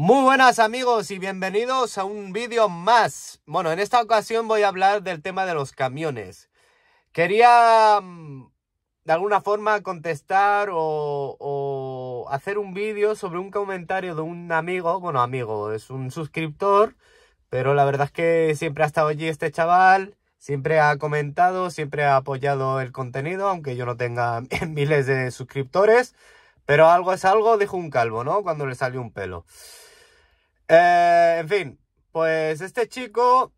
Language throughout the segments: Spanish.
Muy buenas amigos y bienvenidos a un vídeo más. Bueno, en esta ocasión voy a hablar del tema de los camiones. Quería mm, de alguna forma contestar o, hacer un vídeo sobre un comentario de un amigo, bueno amigo, es un suscriptor, pero la verdad es que siempre ha estado allí este chaval, siempre ha comentado, siempre ha apoyado el contenido, aunque yo no tenga miles de suscriptores, pero algo es algo, dijo un calvo, ¿no? Cuando le salió un pelo. Eh, en fin, pues este chico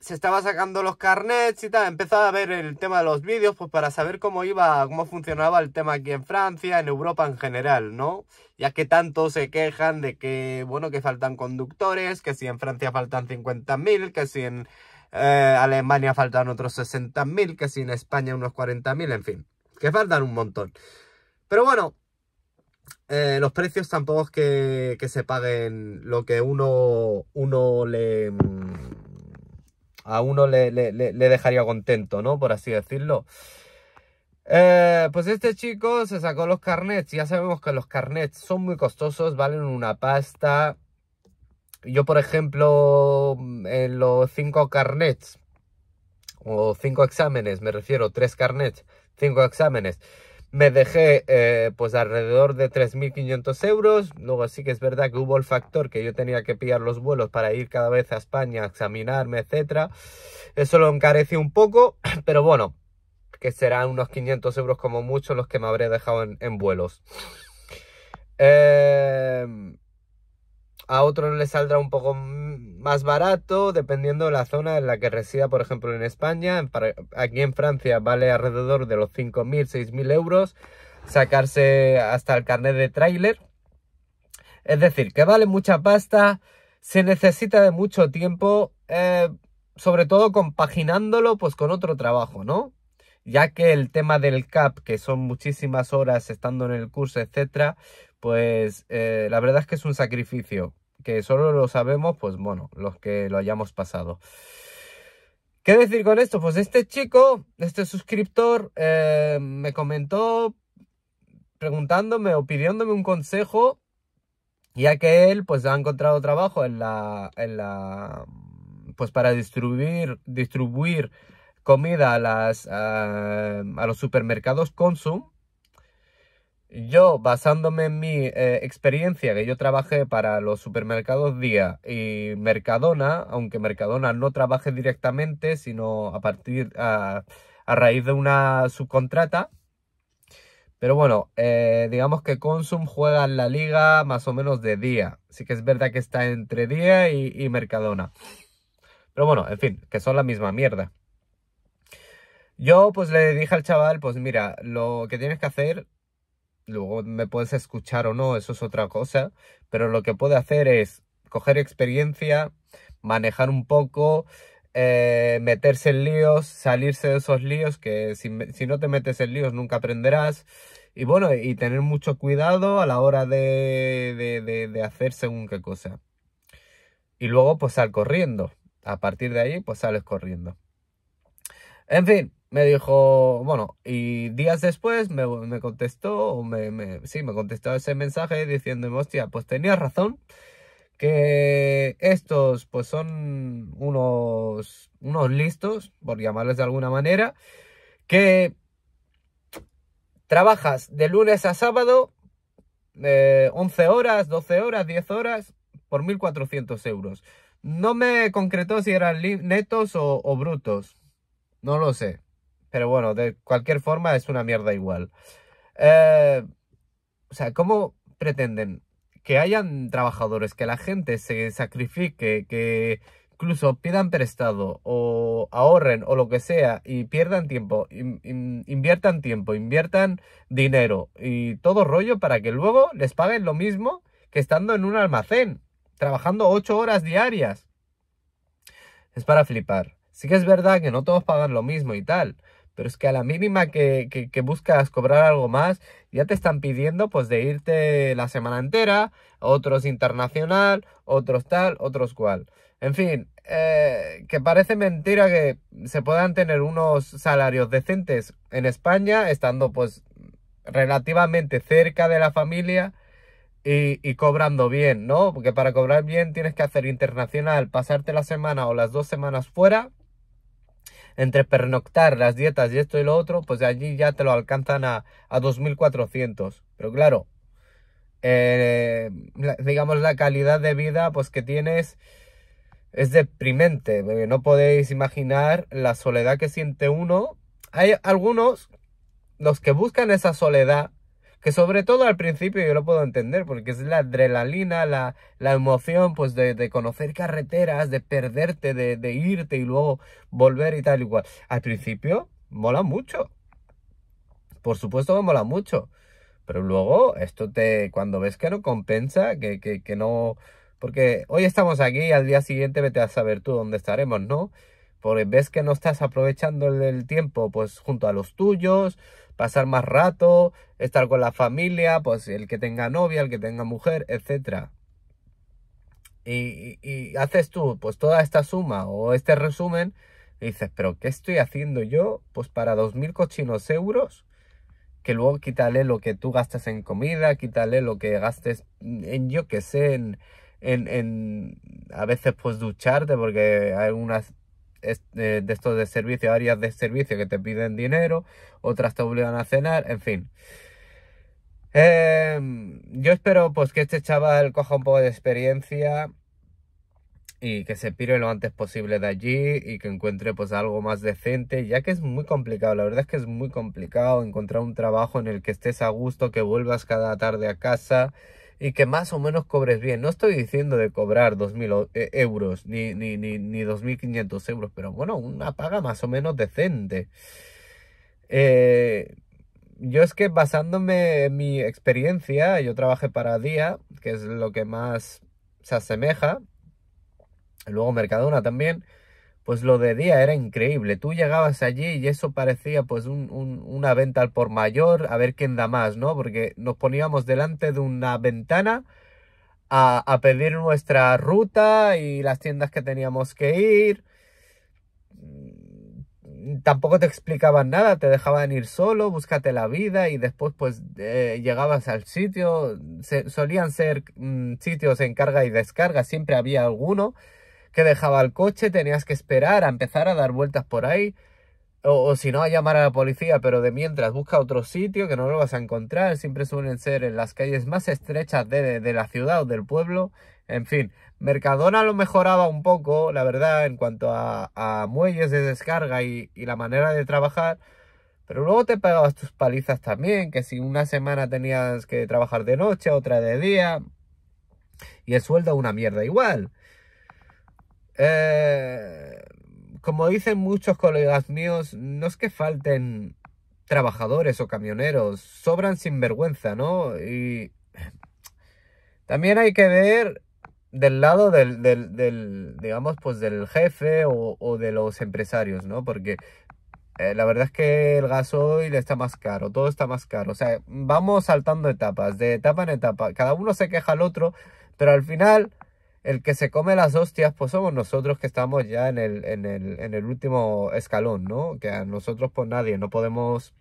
se estaba sacando los carnets y tal, empezaba a ver el tema de los vídeos, pues para saber cómo iba, cómo funcionaba el tema aquí en Francia, en Europa en general, ¿no? Ya que tanto se quejan de que, bueno, que faltan conductores, que si en Francia faltan 50.000, que si en eh, Alemania faltan otros 60.000, que si en España unos 40.000, en fin, que faltan un montón. Pero bueno, eh, los precios tampoco es que, se paguen lo que uno, uno le... Mm, a uno le, dejaría contento, ¿no? Por así decirlo. Eh, pues este chico se sacó los carnets. Ya sabemos que los carnets son muy costosos, valen una pasta. Yo, por ejemplo, en los cinco carnets, o cinco exámenes, me refiero, tres carnets, cinco exámenes, me dejé eh, pues alrededor de 3.500 euros. Luego sí que es verdad que hubo el factor que yo tenía que pillar los vuelos para ir cada vez a España, a examinarme, etcétera. Eso lo encarece un poco, pero bueno, que serán unos 500 euros como mucho los que me habré dejado en, en vuelos. Eh, a otros le saldrá un poco más barato, dependiendo de la zona en la que resida, por ejemplo, en España. Aquí en Francia vale alrededor de los 5.000, 6.000 euros sacarse hasta el carnet de tráiler. Es decir, que vale mucha pasta, se necesita de mucho tiempo, eh, sobre todo compaginándolo pues con otro trabajo, ¿no? Ya que el tema del CAP, que son muchísimas horas estando en el curso, etcétera, pues eh, la verdad es que es un sacrificio que solo lo sabemos, pues bueno, los que lo hayamos pasado. ¿Qué decir con esto? Pues este chico, este suscriptor, eh, me comentó preguntándome o pidiéndome un consejo, ya que él pues ha encontrado trabajo en la, en la pues para distribuir, distribuir comida a, las, eh, a los supermercados Consum yo, basándome en mi eh, experiencia, que yo trabajé para los supermercados Día y Mercadona, aunque Mercadona no trabaje directamente, sino a partir, a, raíz de una subcontrata, pero bueno, eh, digamos que Consum juega en la liga más o menos de día. Sí que es verdad que está entre día y Mercadona. Pero bueno, en fin, que son la misma mierda. Yo pues le dije al chaval, pues mira, lo que tienes que hacer luego me puedes escuchar o no, eso es otra cosa, pero lo que puede hacer es coger experiencia, manejar un poco, eh, meterse en líos, salirse de esos líos, que si, no te metes en líos nunca aprenderás. Y bueno, y tener mucho cuidado a la hora de, de, de, de hacer según qué cosa. Y luego pues sal corriendo. A partir de ahí pues sales corriendo. En fin, me dijo, bueno, y días después me, contestó, me, sí, me contestó ese mensaje diciéndome, hostia, pues tenías razón, que estos pues son unos, unos listos, por llamarles de alguna manera, que trabajas de lunes a sábado eh, 11 horas, 12 horas, 10 horas por 1.400 euros. No me concretó si eran netos o brutos, no lo sé. Pero bueno, de cualquier forma es una mierda igual. Eh, o sea, ¿cómo pretenden que hayan trabajadores, que la gente se sacrifique, que incluso pidan prestado o ahorren o lo que sea y pierdan tiempo, inviertan tiempo, inviertan dinero y todo rollo para que luego les paguen lo mismo que estando en un almacén, trabajando ocho horas diarias? Es para flipar. Sí que es verdad que no todos pagan lo mismo y tal, pero es que a la mínima que, buscas cobrar algo más, ya te están pidiendo pues de irte la semana entera, otros internacional, otros tal, otros cual. En fin, eh, que parece mentira que se puedan tener unos salarios decentes en España, estando pues relativamente cerca de la familia y, y cobrando bien, ¿no? Porque para cobrar bien tienes que hacer internacional, pasarte la semana o las dos semanas fuera entre pernoctar, las dietas y esto y lo otro, pues allí ya te lo alcanzan a, a 2.400. Pero claro, eh, digamos la calidad de vida pues que tienes es deprimente, no podéis imaginar la soledad que siente uno. Hay algunos, los que buscan esa soledad, que sobre todo al principio yo lo puedo entender, porque es la adrenalina, la, la emoción, pues de, conocer carreteras, de perderte, de, de irte y luego volver y tal y cual. Al principio mola mucho. Por supuesto que mola mucho. Pero luego, esto te, cuando ves que no compensa, que, que, que no... Porque hoy estamos aquí y al día siguiente vete a saber tú dónde estaremos, ¿no? Porque ves que no estás aprovechando el tiempo, pues junto a los tuyos, pasar más rato, estar con la familia, pues el que tenga novia, el que tenga mujer, etc. Y, haces tú, pues toda esta suma o este resumen, y dices, pero ¿qué estoy haciendo yo? Pues para 2.000 cochinos euros, que luego quítale lo que tú gastas en comida, quítale lo que gastes en, yo qué sé, en, en a veces pues ducharte, porque hay unas eh, de estos de servicio, áreas de servicio que te piden dinero, otras te obligan a cenar, en fin. Em, yo espero pues que este chaval coja un poco de experiencia y que se pire lo antes posible de allí y que encuentre pues algo más decente, ya que es muy complicado, la verdad es que es muy complicado encontrar un trabajo en el que estés a gusto, que vuelvas cada tarde a casa y que más o menos cobres bien. No estoy diciendo de cobrar 2.000 eh, euros ni, ni, 2.500 euros, pero bueno, una paga más o menos decente. Eh, yo es que basándome en mi experiencia, yo trabajé para Día, que es lo que más se asemeja, luego Mercadona también, pues lo de día era increíble. Tú llegabas allí y eso parecía pues una venta al por mayor, a ver quién da más, ¿no? Porque nos poníamos delante de una ventana a, pedir nuestra ruta y las tiendas que teníamos que ir. Tampoco te explicaban nada, te dejaban ir solo, búscate la vida y después pues eh, llegabas al sitio. solían ser mm, sitios en carga y descarga, siempre había alguno que dejaba el coche, tenías que esperar a empezar a dar vueltas por ahí. O, si no, a llamar a la policía, pero de mientras busca otro sitio que no lo vas a encontrar. Siempre suelen ser en las calles más estrechas de, de, la ciudad o del pueblo. En fin, Mercadona lo mejoraba un poco, la verdad, en cuanto a, muelles de descarga y, y, la manera de trabajar. Pero luego te pagabas tus palizas también, que si una semana tenías que trabajar de noche, otra de día. Y el sueldo una mierda igual. Eh, como dicen muchos colegas míos, no es que falten trabajadores o camioneros, sobran sin vergüenza, ¿no? Y también hay que ver del lado del, digamos, pues del jefe o, de los empresarios, ¿no? Porque eh, la verdad es que el gasoil está más caro, todo está más caro. O sea, vamos saltando etapas, de etapa en etapa. Cada uno se queja al otro, pero al final el que se come las hostias, pues somos nosotros que estamos ya en el, último escalón, ¿no? Que a nosotros pues, nadie, no podemos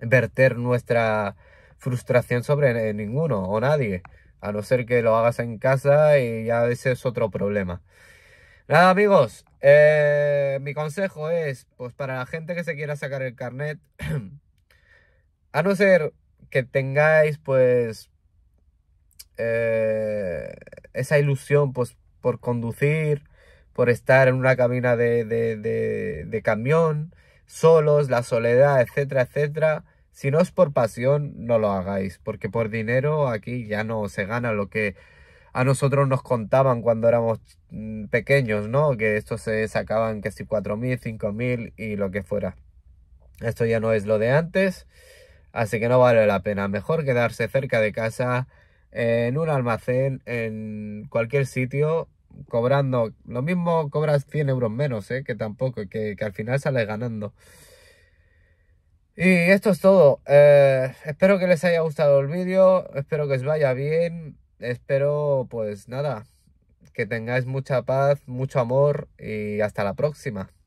verter nuestra frustración sobre ninguno o nadie, a no ser que lo hagas en casa y ya ese es otro problema. Nada amigos, eh, mi consejo es, pues para la gente que se quiera sacar el carnet, a no ser que tengáis pues eh, esa ilusión pues, por conducir, por estar en una cabina de, de, de, camión, solos, la soledad, etcétera, etcétera. Si no es por pasión, no lo hagáis, porque por dinero aquí ya no se gana lo que a nosotros nos contaban cuando éramos mm, pequeños, ¿no? Que esto se sacaban que si 4.000, 5.000 y lo que fuera. Esto ya no es lo de antes, así que no vale la pena. Mejor quedarse cerca de casa en un almacén, en cualquier sitio, cobrando. Lo mismo cobras 100 euros menos, ¿eh? que tampoco, que, al final sales ganando. Y esto es todo. Eh, espero que les haya gustado el vídeo, espero que os vaya bien, espero pues nada, que tengáis mucha paz, mucho amor y hasta la próxima.